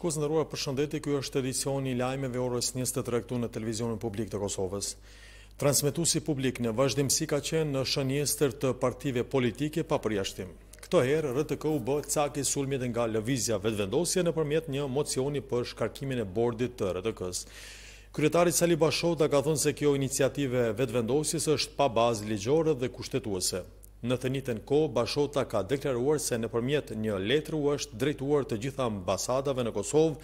Shkuës në ruar për shëndetit, kjo është edicion i lajmeve orës 23 këtu në televizionën publik të Kosovës. si publik në vazhdimësi ka qenë në shënjester të partive politike pa përjashtim. Këto herë, RTK u bë i sulmit nga lëvizja vetëvendosje në përmjet një mocioni për shkarkimin e bordit të RTK-s. Kryetari Sali Bashota ka thënë se kjo iniciative vetëvendosjes është pa bazë ligjore dhe kushtetuese. Në të njëtën ko, Bashota ka deklaruar se në përmjet një letrë u është drejtuar të gjitha ambasadave në Kosovë,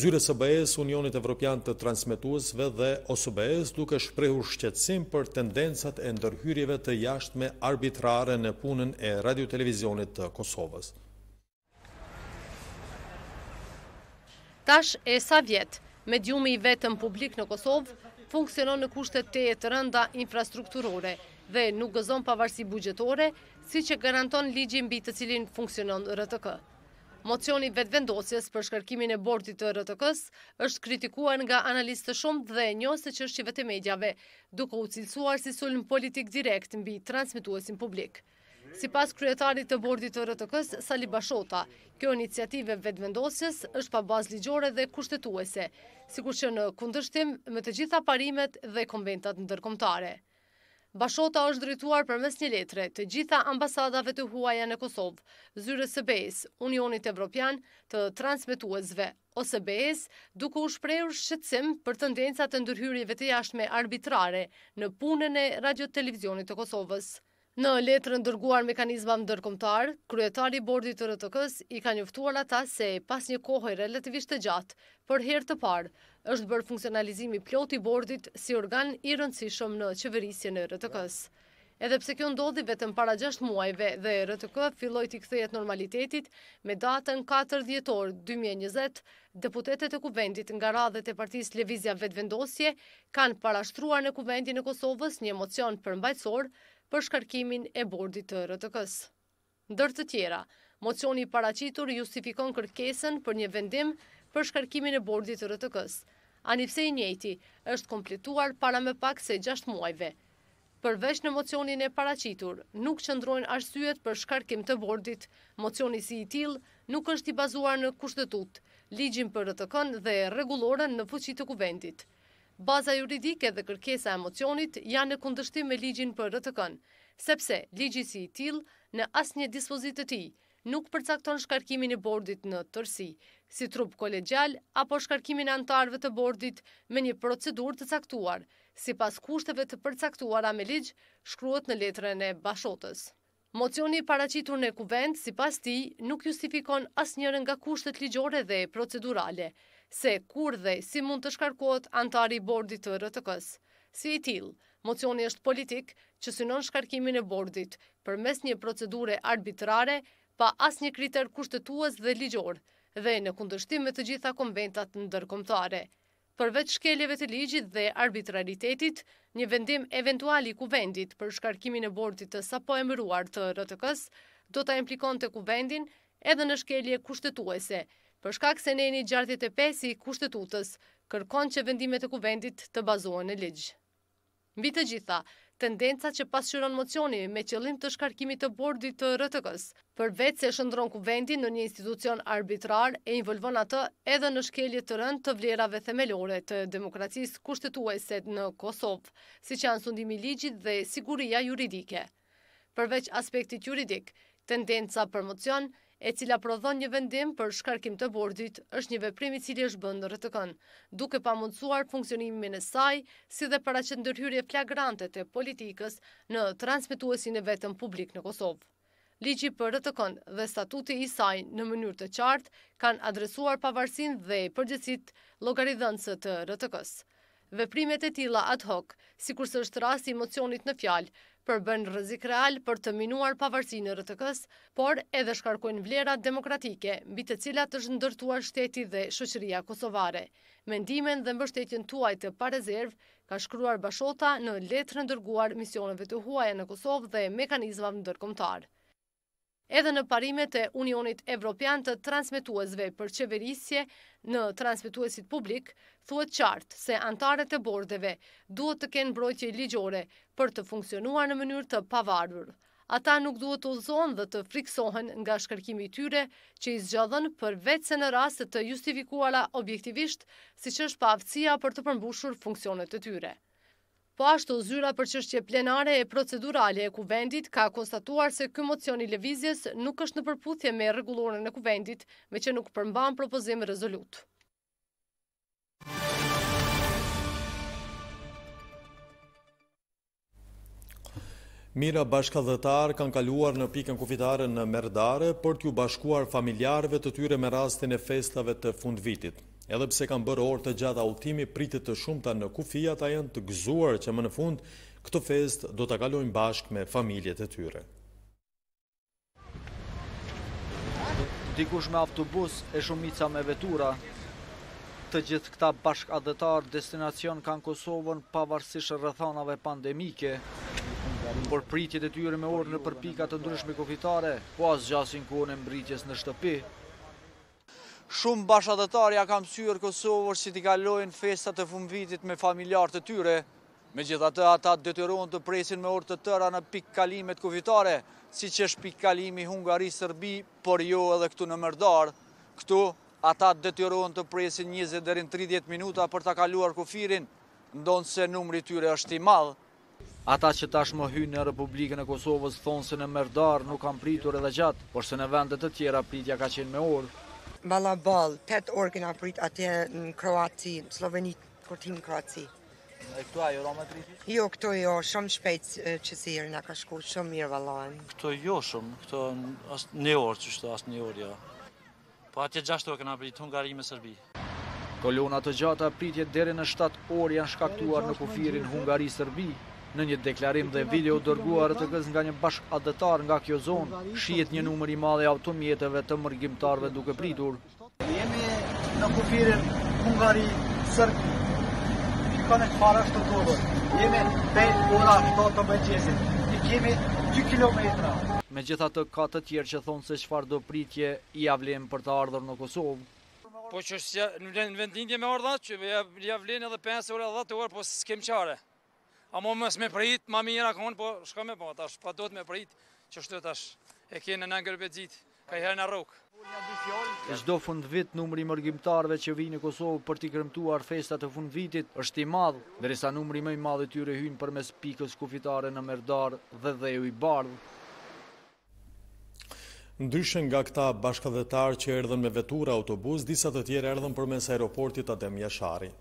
zyre së bëhes Unionit Evropian të transmituesve dhe osë bëhes duke shprehur shqetsim për tendensat e ndërhyrjeve të jashtme arbitrare në punën e radiotelevizionit të Kosovës. Tash e sa vjetë, mediumi i vetën publik në Kosovë funksionon në kushtet të jetë rënda infrastrukturore, dhe nuk gëzon pavarësi bugjetore, si që garanton ligjin bi të cilin funksionon RTK. Mocioni vetëvendosjes për shkarkimin e bordit të RTK-s është kritikuar nga analistë të shumë dhe njëse që është që medjave, duke u cilësuar si sulm politik direkt mbi transmituesin publik. Si pas kryetarit të bordit të RTK-s, Sali Bashota, kjo iniciative vetëvendosjes është pa bazë ligjore dhe kushtetuese, si kur që në kundështim me të gjitha parimet dhe konventat ndërkomtare. Bashota është drejtuar përmes një letre të gjitha ambasadave të huaja në Kosovë, zyre së s Unionit Evropian, të transmituesve, ose BEIS, duke u shprejur shqetsim për tendencat të ndërhyrjeve të jashtme arbitrare në punën e radio-televizionit të Kosovës. Në letrën dërguar mekanizma më dërkomtar, kryetari bordit të rëtëkës i ka njëftuar ata se pas një kohoj relativisht të gjatë, për herë të parë, është bërë funksionalizimi plot i bordit si organ i rëndësishëm në qeverisje në RTK-s. Edhe pse kjo ndodhi vetëm para 6 muajve dhe RTK filloj të këthejet normalitetit, me datën 4 djetor 2020, deputetet e kuvendit nga radhët e partis Levizia Vetvendosje kanë parashtruar në kuvendin e Kosovës një emocion përmbajtësor për shkarkimin e bordit të RTK-s. Ndër të tjera, mocioni paracitur justifikon kërkesen për një vendim për shkarkimin e bordit të rëtëkës. Anipse i njëti është komplituar para me pak se 6 muajve. Përveç në mocionin e paracitur, nuk qëndrojnë arsyet për shkarkim të bordit, mocioni si i til nuk është i bazuar në kushtetut, ligjim për rëtëkën dhe regulorën në fuqit të kuvendit. Baza juridike dhe kërkesa e mocionit janë në kundështim me ligjin për rëtëkën, sepse ligjit si i til në asë një të ti nuk përcakton shkarkimin e bordit në tërsi, si trup kolegjal apo shkarkimin antarëve të bordit me një procedur të caktuar, si pas kushteve të përcaktuara me ligjë, shkruat në letrën e bashotës. Mocioni paracitur në kuvend, si pas ti, nuk justifikon as njërën nga kushtet ligjore dhe procedurale, se kur dhe si mund të shkarkot antari bordit të rëtëkës. Si i tilë, mocioni është politik që synon shkarkimin e bordit për mes një procedure arbitrare pa as një kriter kushtetuas dhe ligjorë, dhe në kundështim me të gjitha konventat në dërkomtare. Përveç shkeljeve të ligjit dhe arbitraritetit, një vendim eventuali kuvendit për shkarkimin e bordit të sapo e mëruar të rëtëkës, do të implikon të kuvendin edhe në shkelje kushtetuese, për shkak se neni gjartit e pesi kushtetutës kërkon që vendimet e kuvendit të bazohen e ligjë. Mbi të gjitha, tendenca që pasqyron mocioni me qëllim të shkarkimit të bordit të rëtëkës, përvec se shëndron kuvendin në një institucion arbitrar e involvon atë edhe në shkelje të rënd të vlerave themelore të demokracisë kushtetueset në Kosovë, si që janë sundimi ligjit dhe siguria juridike. Përveç aspektit juridik, tendenca për mocion e cila prodhon një vendim për shkarkim të bordit, është një veprimi cili është bënd në rëtëkën, duke pa mundësuar funksionimin e saj, si dhe para që ndërhyrje flagrantet e politikës në transmituesin e vetëm publik në Kosovë. Ligi për rëtëkën dhe statuti i saj në mënyrë të qartë kanë adresuar pavarsin dhe përgjësit logarithënësë të rëtëkës. Veprimet e tila ad hoc, si kurse është rasti emocionit në fjalë, përbën rëzik real për të minuar pavarësinë në rëtëkës, por edhe shkarkojnë vlerat demokratike, mbi të cilat është ndërtuar shteti dhe shëqëria kosovare. Mendimen dhe mbështetjen tuaj të pa rezervë ka shkruar bashota në letrë ndërguar misioneve të huaja në Kosovë dhe mekanizmat ndërkomtarë edhe në parimet e Unionit Evropian të transmituesve për qeverisje në transmituesit publik, thua qartë se antarët e bordeve duhet të kenë brojtje ligjore për të funksionuar në mënyrë të pavarur. Ata nuk duhet të zonë dhe të friksohen nga shkërkimi tyre që i zgjodhen për vetë se në rastet të justifikuara objektivisht si që është pavëcia për të përmbushur funksionet të tyre. Po ashtu zyra për qështje plenare e procedurale e kuvendit ka konstatuar se kjo mocioni levizjes nuk është në përputhje me regulorën e kuvendit, me që nuk përmban propozim rezolut. Mira bashkadhetarë kanë kaluar në pikën kufitare në Merdare për t'ju bashkuar familjarëve të tyre me rastin e festave të fund vitit. Edhe pse kanë bërë orë të gjata ultimi, pritet të shumta në kufi ata janë të gëzuar që më në fund këtë festë do ta kalojnë bashkë me familjet e tyre. Dikush me autobus e shumica me vetura të gjithë këta bashkë adhëtarë destinacion kanë Kosovën pavarësishë rëthanave pandemike, por pritjet e tyre me orë në përpikat të ndryshme kofitare, po asë gjasin kone mbritjes në shtëpi, Shumë bashkëtëtari kam syrë Kosovër si t'i kalojnë festat e fumë vitit me familjarë të tyre. Me gjitha të ata detyron të presin me orë të tëra në pikë kalimet kovitare, si që është pikë kalimi Hungari-Sërbi, por jo edhe këtu në mërdarë. Këtu ata detyron të presin 20-30 minuta për t'a kaluar kofirin, ndonë se numri tyre është i madhë. Ata që tash më hynë në Republikën e Kosovës thonë se në mërdarë nuk kam pritur edhe gjatë, por se në vendet të tjera pritja ka qenë me orë balabal, 8 orë kena prit atje në Kroaci, në Sloveni, kur ti në Kroaci. E këtu ajo jo rama të Jo, këtu jo, shumë shpejt që si nga ka shku, shumë mirë valohen. Këtu jo shumë, këtu asë një orë që shtu, asë një orë, ja. Jo. Po atje gjashtë orë kena prit, hungari me sërbi. Serbi. Kolona të gjata pritje deri në 7 orë janë shkaktuar në kufirin Hungari-Serbi, Në një deklarim dhe video dërguar të gëz nga një bashk adetar nga kjo zonë, shiet një numëri madhe automjetëve të mërgjimtarve duke pritur. Jemi në kufirin Hungari, Sërki, të e farës të dodo, jemi 5 ura 7 të bëgjesit, i kemi 2 kilometra. Me gjitha të ka të tjerë që thonë se qëfar do pritje i avlem për të ardhur në Kosovë. Po që në vendindje me ardhat, që i avlem edhe 5 orë 10 orë, po s'kem qare. A mo mës me prit, ma mi njëra konë, po shko me po, ta pa do të me prit, që shtë ashtë e kene në ngërbe gjitë, ka i herë në rokë. E shdo fund vit numri mërgjimtarve që vijnë në Kosovë për t'i kremtuar festat të fund vitit është i madhë, dresa numri me i madhë t'yre hynë për mes pikës kufitare në Merdar dhe dhe ju i bardhë. Ndyshën nga këta bashkëdhetarë që erdhen me vetura autobus, disat të tjere erdhen për mes aeroportit Adem Jashari.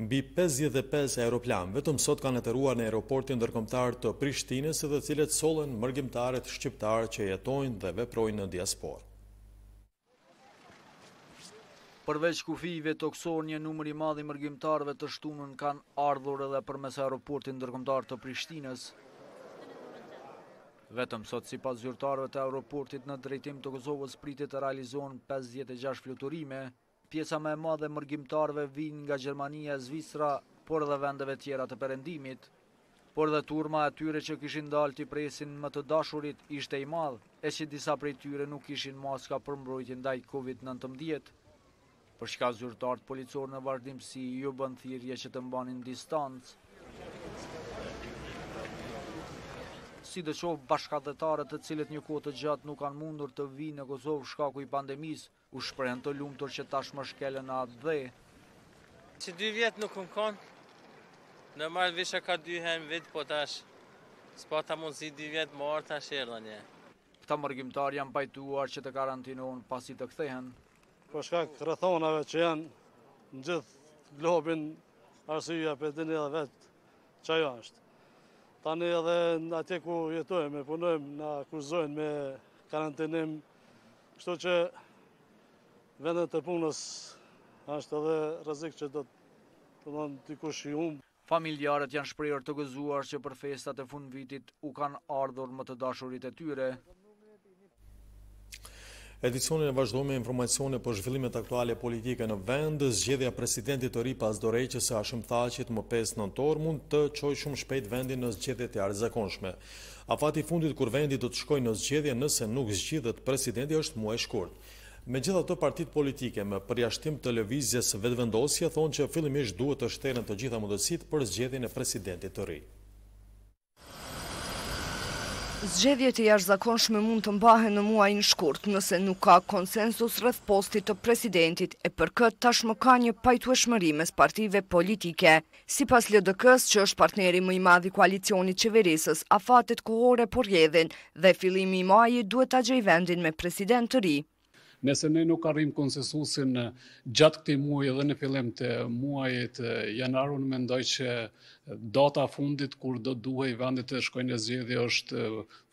Mbi 55 aeroplan vetëm sot kanë atëruar në aeroportin ndërkombëtar të Prishtinës, të cilët solen mërgjëtarët shqiptarë që jetojnë dhe veprojnë në diasporë. Përveç kufive të oksor një numër i madhi mërgjimtarve të shtunën kanë ardhur edhe për mes aeroportin dërkomtar të Prishtinës. Vetëm sot si pas zyrtarve të aeroportit në drejtim të Kosovës pritit të realizohen 56 fluturime, pjesa me madhe mërgjimtarve vinë nga Gjermania, Zvistra, por dhe vendeve tjera të përendimit. Por dhe turma e tyre që kishin dalë të presin më të dashurit ishte i madhë, e që disa prej tyre nuk kishin maska për mbrojtjën daj COVID-19. Për shka zyrtartë policorë në si ju bënë thirje që të mbanin distancë. Si dhe qovë bashkatetarët të cilët një kote gjatë nuk kanë mundur të vinë në Kosovë shkaku i pandemisë, u shprejnë të lumëtur që tash më shkele në atë dhe. Që dy vjetë nuk më konë, në marrë vishë ka dy hemë vitë, po tash, s'pa ta mund si dy vjetë më orë tash erë dhe një. Këta mërgjimtar janë pajtuar që të karantinohen pasi të këthehen. Po shka rëthonave që janë në gjithë globin arsia për dini dhe vetë që ajo është. Tani edhe në atje ku jetojmë, punojmë, në kurzojmë me karantinim, kështu që Vendet të punës është edhe rëzik që do të të në të kushë i umë. Familjarët janë shprejër të gëzuar që për festat e fund vitit u kanë ardhur më të dashurit e tyre. Edicionin e vazhdo me informacione për zhvillimet aktuale politike në vend, zgjedhja presidentit të ri pas dorej që se ashëm tha më pes në mund të qoj shumë shpejt vendin në zgjedhje të arzakonshme. Afati A fati fundit kur vendit do të shkoj në zgjedhje nëse nuk zgjidhet presidenti është muaj e shkurt. Me gjitha të partit politike me përjashtim televizjes vetëvendosje, thonë që fillimisht duhet të shtenën të gjitha mundësit për zgjedin e presidentit të ri. Zgjedhjet e jash me mund të mbahe në muaj në shkurt, nëse nuk ka konsensus rrëth postit të presidentit, e për këtë tashmë ka një pajtu e shmërimes partive politike. Si pas LDK-s, që është partneri më i madhi koalicionit qeverisës, afatet kohore por jedhin dhe filimi i maji duhet të gjëj vendin me president të ri. Nëse ne nuk arrim konsensusin gjatë këtij muaji edhe në fillim të muajit janar, unë mendoj që data fundit kur do duhej vendit të shkojnë në zgjedhje është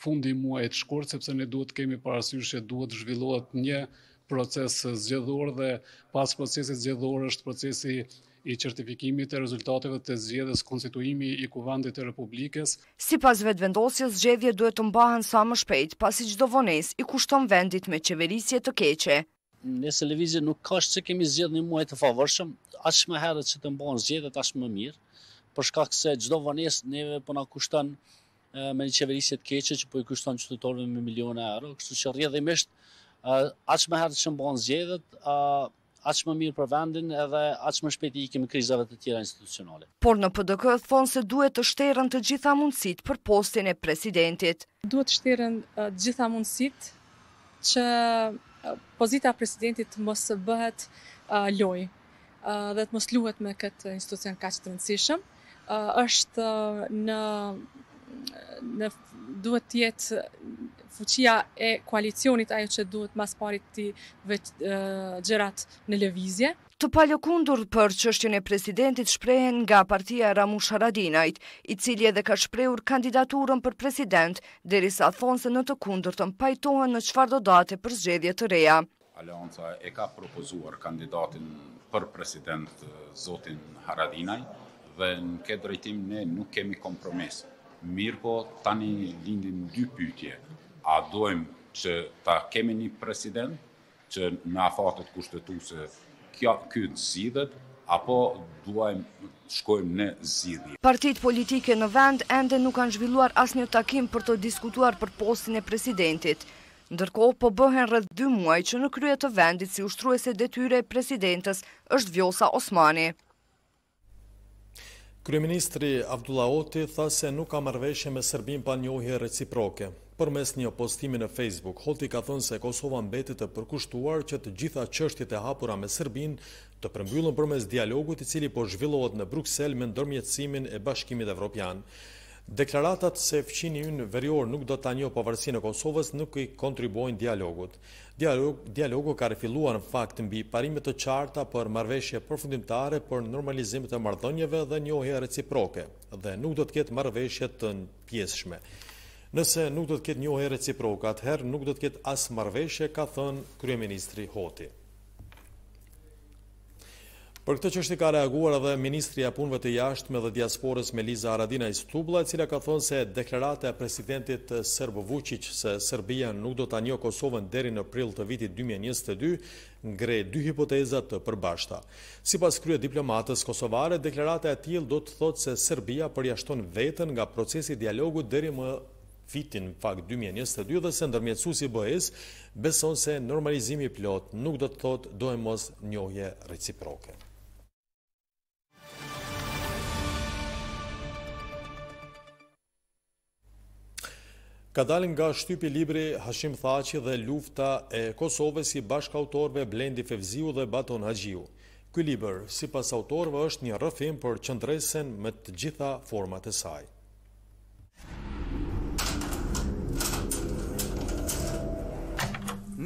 fundi i muajit shkurt, sepse ne duhet të kemi parasysh që duhet zhvillohet një proces zgjedhor dhe pas procesit zgjedhor është procesi i certifikimit të rezultateve të zgjedhjes konstituimi i kuvendit të Republikës. Sipas vetvendosjes, zgjedhjet duhet të mbahen sa më shpejt, pasi çdo vonesë i kushton vendit me qeverisje të keqe. Nëse lëvizje nuk ka se kemi zgjedhur një muaj të favorshëm, as më herët që të mbahen zgjedhjet as më mirë, për shkak se çdo vonesë neve po na kushton me një qeverisje të keqe që po i kushton qytetarëve me miliona euro, kështu që rrjedhimisht as më herët mbahen zgjedhjet, aqë më mirë për vendin edhe aqë më shpeti i kemi krizave të tjera institucionale. Por në PDK thonë se duhet të shterën të gjitha mundësit për postin e presidentit. Duhet të shterën të uh, gjitha mundësit që uh, pozita presidentit mos të bëhet uh, loj dhe të mos luhet me këtë institucion kaxë të rëndësishëm. është në në duhet të jetë uh, fuqia e koalicionit ajo që duhet mas parit të gjerat uh, gjërat në levizje. Të palëkundur për qështjën e presidentit shprehen nga partia Ramush Haradinajt, i cili edhe ka shprehur kandidaturën për president, deri sa thonë se në të kundur të mpajtohen në qfar do date për zgjedhje të reja. Alianca e ka propozuar kandidatin për president uh, zotin Haradinaj, dhe në këtë drejtim ne nuk kemi kompromisë po tani lindin dy pytje. A dojmë që ta kemi një president që në afatet kushtetu se kjo kynë zidhet, apo duajmë shkojmë në zidhje. Partit politike në vend ende nuk kanë zhvilluar asnjë një takim për të diskutuar për postin e presidentit. Ndërko, po bëhen rrët dy muaj që në kryet të vendit si ushtruese detyre e presidentës është Vjosa Osmani. Kryeministri Abdullah Oti tha se nuk ka marrëveshje me Serbinë pa njohje reciproke. Për mes një postimi në Facebook, Hoti ka thënë se Kosova mbetit të përkushtuar që të gjitha qështjit e hapura me Serbinë të përmbyllën për mes dialogut i cili po zhvillohet në Bruxelles me ndërmjetësimin e bashkimit evropianë. Deklaratat se fëqini unë verior nuk do të anjo pavarësi në Kosovës nuk i kontribuojnë dialogut. Dialogu ka refilua në fakt mbi parimet të qarta për marveshje përfundimtare për normalizimit e mardhonjeve dhe njohje reciproke dhe nuk do të ketë marveshje të në pjeshme. Nëse nuk do të ketë njohje reciproke, atëherë nuk do të ketë asë marveshje, ka thënë Kryeministri Hoti. Për këtë i ka reaguar edhe ministri e punëve të jashtme dhe diasporës Meliza Aradina i Stubla, e cila ka thonë se deklarata e presidentit Serbo Vucic se Serbia nuk do ta njohë Kosovën deri në prill të vitit 2022 ngre dy hipoteza të përbashkëta. Sipas krye diplomatës kosovare, deklarata e tillë do të thotë se Serbia përjashton veten nga procesi i dialogut deri më fitin fak 2022 dhe se ndërmjetësusi be bëhes beson se normalizimi plot nuk do të thotë do e mos njohje reciproke. Ka dalin nga shtypi libri Hashim Thaci dhe lufta e Kosove si bashkë autorve Blendi Fevziu dhe Baton Hagiu. Ky liber, si pas autorve, është një rëfim për qëndresen me të gjitha format e saj.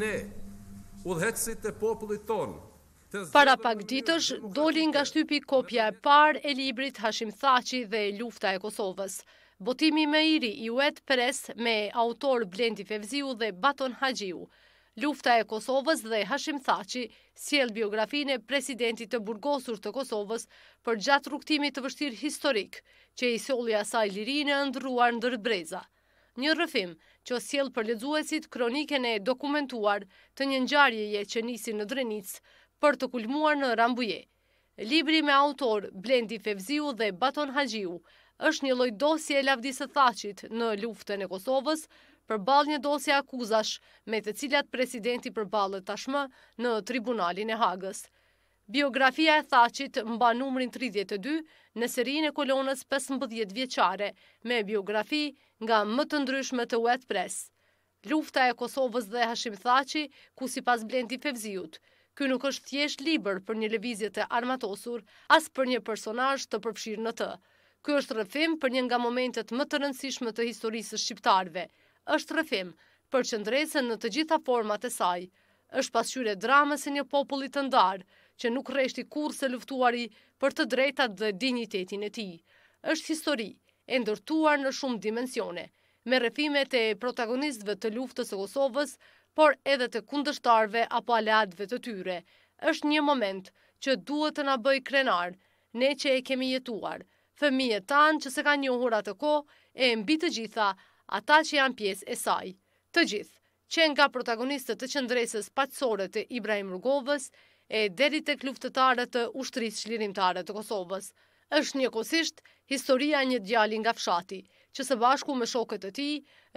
Ne, udhetsit e popullit tonë, Para pak ditësh, doli nga shtypi kopja e par e librit Hashim Thaci dhe lufta e Kosovës. Botimi me iri i uet pres me autor Blendi Fevziu dhe Baton Hagjiu. Lufta e Kosovës dhe Hashim Thaci, siel biografin e presidentit të burgosur të Kosovës për gjatë rukëtimit të vështir historik, që i solja saj lirinë ndruar ndër breza. Një rëfim që siel për ledzuesit kroniken e dokumentuar të një njarjeje që nisi në drenicë për të kulmuar në rambuje. Libri me autor Blendi Fevziu dhe Baton Hagjiu, është një lojdo dosje e lavdisë thacit në luftën e Kosovës për balë një dosje akuzash me të cilat presidenti për balë tashmë në tribunalin e Hagës. Biografia e thacit mba numrin 32 në serin e kolonës 15 vjeqare me biografi nga më të ndryshme të wet pres. Lufta e Kosovës dhe Hashim Thaci ku si pas blendi fevziut. Ky nuk është thjesht liber për një levizjet e armatosur as për një personaj të përpshirë në të. Ky është rrëfim për një nga momentet më të rëndësishme të historisë shqiptarëve. Është rrëfim për qendresën në të gjitha format e saj. Është pasqyrë dramës së një populli të ndar, që nuk rreshti kurrë se luftuari për të drejtat dhe dinjitetin e tij. Është histori e ndërtuar në shumë dimensione, me rrëfimet e protagonistëve të luftës së Kosovës, por edhe të kundështarve apo aleatëve të tyre. Është një moment që duhet të na bëj krenar, ne që e kemi jetuar fëmije tanë që se ka një uhur atë ko, e mbi të gjitha ata që janë pjesë e saj. Të gjithë, që nga protagonistët të qëndresës patsore të Ibrahim Rugovës, e deri të kluftetare të ushtrisë qlirimtare të Kosovës. është një kosisht historia një djali nga fshati, që se bashku me shokët të ti,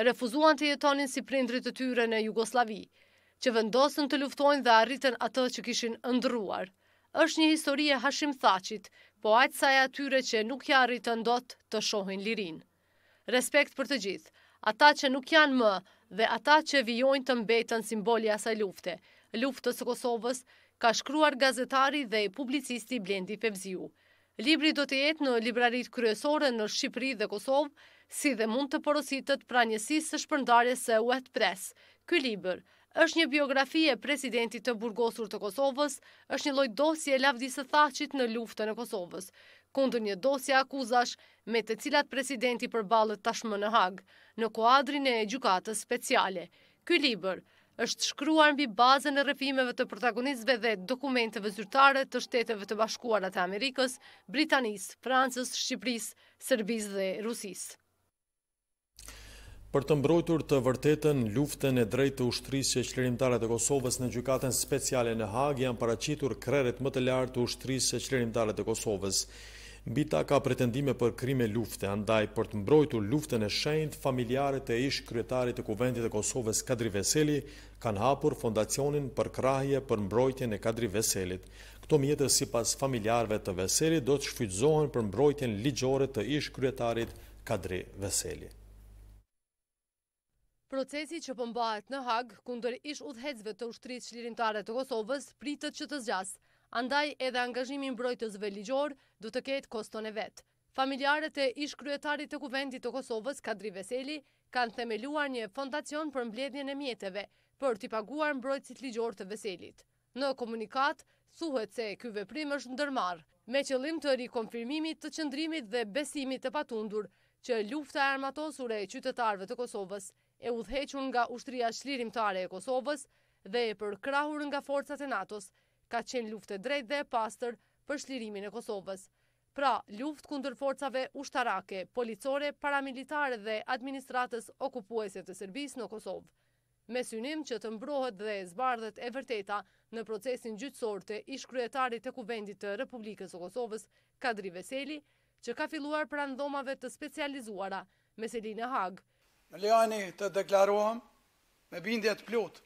refuzuan të jetonin si prindrit të tyre në Jugoslavi, që vendosën të luftojnë dhe arritën atë që kishin ëndruar. është një historie hashim thacit, po aqë atyre që nuk jarri të ndot të shohin lirin. Respekt për të gjithë, ata që nuk janë më dhe ata që vijojnë të mbetën simboli asaj lufte, luftës Kosovës, ka shkruar gazetari dhe publicisti Blendi Pevziu. Libri do të jetë në librarit kryesore në Shqipëri dhe Kosovë, si dhe mund të porositët pra njësisë së shpërndarje se wet press, ky liber është një biografi e presidentit të burgosur të Kosovës, është një lojt dosje e lavdisë thacit në luftën e Kosovës, kundër një dosje akuzash me të cilat presidenti për balët tashmë në hagë, në kuadrin e gjukatës speciale. Ky liber është shkruar në bi bazën e rëfimeve të protagonizve dhe dokumenteve zyrtare të shteteve të bashkuarat e Amerikës, Britanisë, Francës, Shqipërisë, Sërbisë dhe Rusisë. Për të mbrojtur të vërtetën luftën e drejtë të ushtrisë e qlerimtarët e Kosovës në gjykatën speciale në Hagë, janë paracitur kreret më të lartë të ushtrisë e qlerimtarët e Kosovës. Bita ka pretendime për krime lufte, andaj për të mbrojtur luftën e shenjt, familjarët e ish kryetarit e kuvendit e Kosovës Kadri Veseli kanë hapur fondacionin për krahje për mbrojtjen e Kadri Veselit. Këto mjetës si pas familjarëve të Veseli do të shfytzohen për mbrojtjen ligjore të ish kryetarit Kadri Veselit. Procesi që pëmbahet po në Hagë, kundër ish udhecve të ushtrit shlirimtare të Kosovës, pritët që të zgjas. Andaj edhe angazhimin brojtësve ligjor du të ketë koston e vetë. Familjarët e ish kryetarit të kuvendit të Kosovës, Kadri Veseli, kanë themeluar një fondacion për mbledhjen e mjetëve, për t'i paguar mbrojtësit ligjor të Veselit. Në komunikat, thuhet se kjo veprim është ndërmarë, me qëllim të rikonfirmimit të qëndrimit dhe besimit të patundur që lufta e armatosur e qytetarve të Kosovës, e udhequn nga ushtria shlirimtare e Kosovës dhe e përkrahur nga forcat e NATO-s, ka qenë luft e drejt dhe pastër për shlirimin e Kosovës. Pra, luft kundër forcave ushtarake, policore, paramilitare dhe administratës okupuese të Serbis në Kosovë. Me synim që të mbrohet dhe zbardhet e vërteta në procesin gjytsor të ishkryetarit të kuvendit të Republikës o Kosovës, Kadri Veseli, që ka filuar pra në dhomave të specializuara, Meselina Hagë, Me lejani të deklaruam me bindje të plot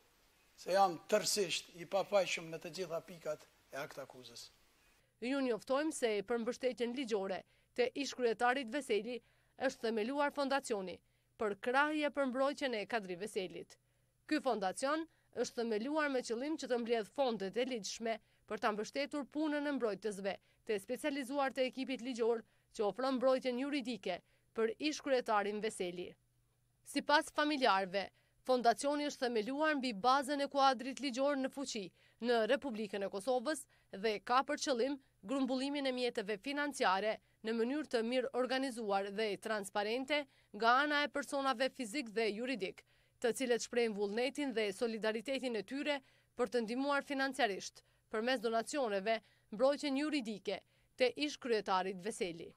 se jam tërsisht i papajshëm në të gjitha pikat e akta kuzës. Ju njoftojmë se për mbështetjen ligjore të ishkryetarit Veseli është themeluar fondacioni për krahje për mbrojtjen e kadri Veselit. Ky fondacion është themeluar me qëllim që të mbledh fondet e ligjshme për të mbështetur punën e mbrojtësve të specializuar të ekipit ligjor që ofron mbrojtjen juridike për ishkryetarin Veseli. Si pas familjarve, fondacioni është themeluar në bi bazën e kuadrit ligjor në fuqi në Republikën e Kosovës dhe ka për qëllim grumbullimin e mjetëve financiare në mënyrë të mirë organizuar dhe transparente nga ana e personave fizik dhe juridik, të cilët shprejnë vullnetin dhe solidaritetin e tyre për të ndimuar financiarisht për mes donacioneve mbrojqen juridike të ish kryetarit veseli.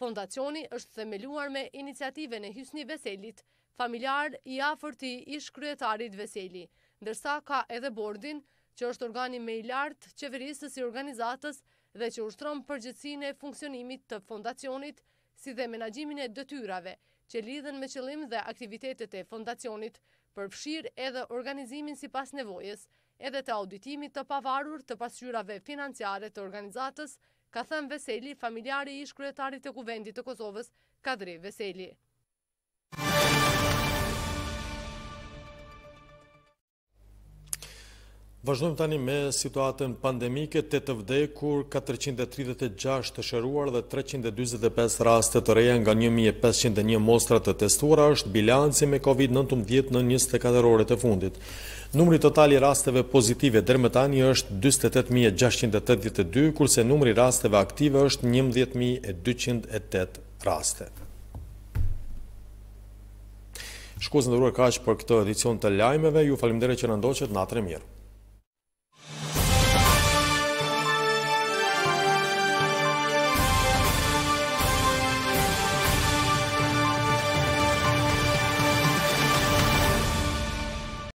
Fondacioni është themeluar me iniciative në Hysni Veselit, familjar i afërti ish kryetarit Veseli, ndërsa ka edhe bordin që është organi me i lartë qeverisës i organizatës dhe që ushtron e funksionimit të fondacionit si dhe menagjimin e dëtyrave që lidhen me qëllim dhe aktivitetet e fondacionit përfshir edhe organizimin si pas nevojës edhe të auditimit të pavarur të pasyrave financiare të organizatës ka thënë Veseli, familjari i shkryetarit e kuvendit të Kosovës, Kadri Veseli. Vazhdojmë tani me situatën pandemike të të vdekur 436 të shëruar dhe 325 raste të reja nga 1501 mostra të testuara është bilanci me COVID-19 në 24 orët të fundit. Numri totali rasteve pozitive dërmetani është 28.682, kurse numri rasteve aktive është 11.208 raste. Shkuzë në dhurë kash për këtë edicion të lajmeve, ju falimdere që në ndoqet në atëre mirë.